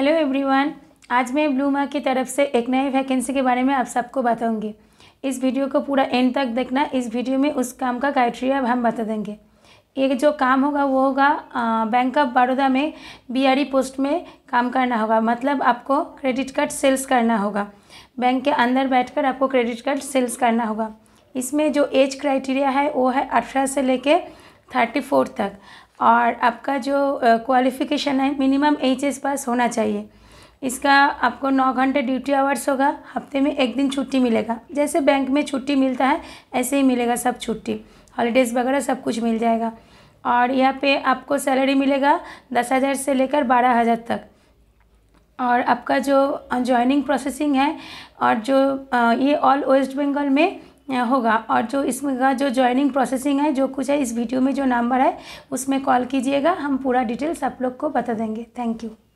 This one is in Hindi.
हेलो एवरीवन आज मैं ब्लू मार्क की तरफ से एक नए वैकेंसी के बारे में आप सबको बताऊंगी इस वीडियो को पूरा एंड तक देखना इस वीडियो में उस काम का क्राइटेरिया हम बता देंगे एक जो काम होगा वो होगा बैंक ऑफ बड़ौदा में बीआरई पोस्ट e में काम करना होगा मतलब आपको क्रेडिट कार्ड सेल्स करना होगा बैंक के अंदर कर आपको क्रेडिट कार्ड सेल्स करना होगा इसमें जो एज क्राइटेरिया है वो है अठारह से लेके थर्टी फोर तक और आपका जो क्वालिफ़िकेशन है मिनिमम एच एस पास होना चाहिए इसका आपको नौ घंटे ड्यूटी आवर्स होगा हफ्ते में एक दिन छुट्टी मिलेगा जैसे बैंक में छुट्टी मिलता है ऐसे ही मिलेगा सब छुट्टी हॉलीडेज़ वगैरह सब कुछ मिल जाएगा और यहाँ पे आपको सैलरी मिलेगा दस हज़ार से लेकर बारह हज़ार तक और आपका जो ज्वाइनिंग प्रोसेसिंग है और जो ये ऑल वेस्ट बंगाल में होगा और जो का जो ज्वाइनिंग प्रोसेसिंग है जो कुछ है इस वीडियो में जो नंबर है उसमें कॉल कीजिएगा हम पूरा डिटेल्स आप लोग को बता देंगे थैंक यू